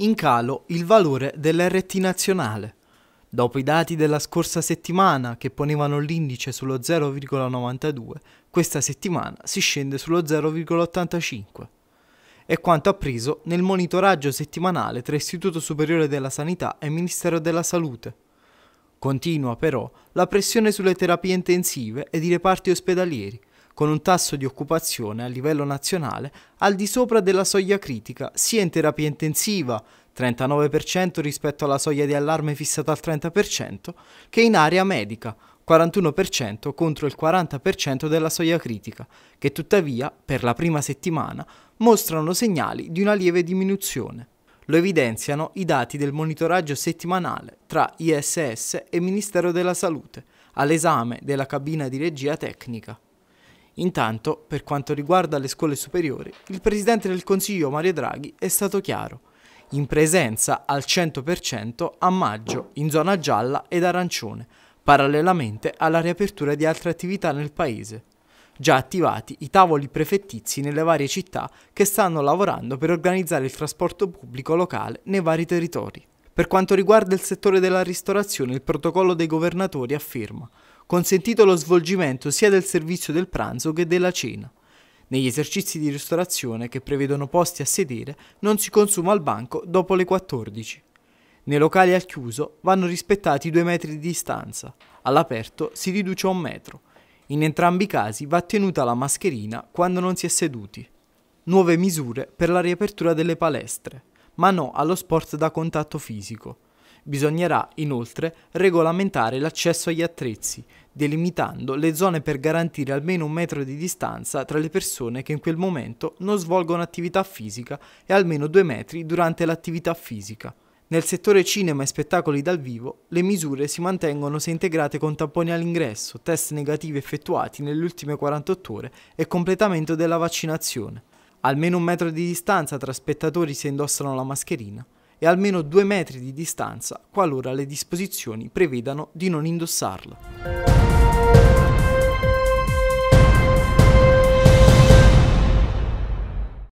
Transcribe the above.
in calo il valore dell'RT nazionale. Dopo i dati della scorsa settimana che ponevano l'indice sullo 0,92, questa settimana si scende sullo 0,85. È quanto appreso nel monitoraggio settimanale tra Istituto Superiore della Sanità e Ministero della Salute. Continua però la pressione sulle terapie intensive ed i reparti ospedalieri, con un tasso di occupazione a livello nazionale al di sopra della soglia critica sia in terapia intensiva, 39% rispetto alla soglia di allarme fissata al 30%, che in area medica, 41% contro il 40% della soglia critica, che tuttavia, per la prima settimana, mostrano segnali di una lieve diminuzione. Lo evidenziano i dati del monitoraggio settimanale tra ISS e Ministero della Salute, all'esame della cabina di regia tecnica. Intanto, per quanto riguarda le scuole superiori, il Presidente del Consiglio Mario Draghi è stato chiaro, in presenza al 100% a maggio in zona gialla ed arancione, parallelamente alla riapertura di altre attività nel Paese. Già attivati i tavoli prefettizi nelle varie città che stanno lavorando per organizzare il trasporto pubblico locale nei vari territori. Per quanto riguarda il settore della ristorazione, il protocollo dei governatori afferma consentito lo svolgimento sia del servizio del pranzo che della cena. Negli esercizi di ristorazione che prevedono posti a sedere non si consuma al banco dopo le 14. Nei locali al chiuso vanno rispettati due metri di distanza, all'aperto si riduce a un metro. In entrambi i casi va tenuta la mascherina quando non si è seduti. Nuove misure per la riapertura delle palestre, ma no allo sport da contatto fisico. Bisognerà inoltre regolamentare l'accesso agli attrezzi, delimitando le zone per garantire almeno un metro di distanza tra le persone che in quel momento non svolgono attività fisica e almeno due metri durante l'attività fisica. Nel settore cinema e spettacoli dal vivo, le misure si mantengono se integrate con tamponi all'ingresso, test negativi effettuati nelle ultime 48 ore e completamento della vaccinazione. Almeno un metro di distanza tra spettatori se indossano la mascherina e almeno 2 metri di distanza qualora le disposizioni prevedano di non indossarla.